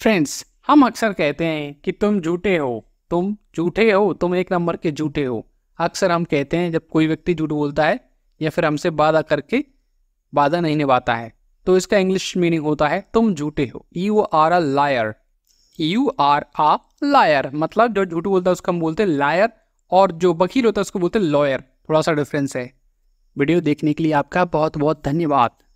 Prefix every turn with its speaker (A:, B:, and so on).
A: friends हम अक्सर कहते हैं कि तुम झूठे हो तुम झूठे हो तुम एक नंबर के झूठे हो अक्सर हम कहते हैं जब कोई व्यक्ति झूठ बोलता है या फिर हमसे वादा करके वादा नहीं निभाता है तो इसका इंग्लिश मीनिंग होता है तुम झूठे हो you are a liar you are a liar मतलब जो झूठ बोलता है उसको हम बोलते हैं लायर और जो वकील होता है उसको बोलते हैं लॉयर थोड़ा सा डिफरेंस है वीडियो देखने के लिए आपका बहुत बहुत धन्यवाद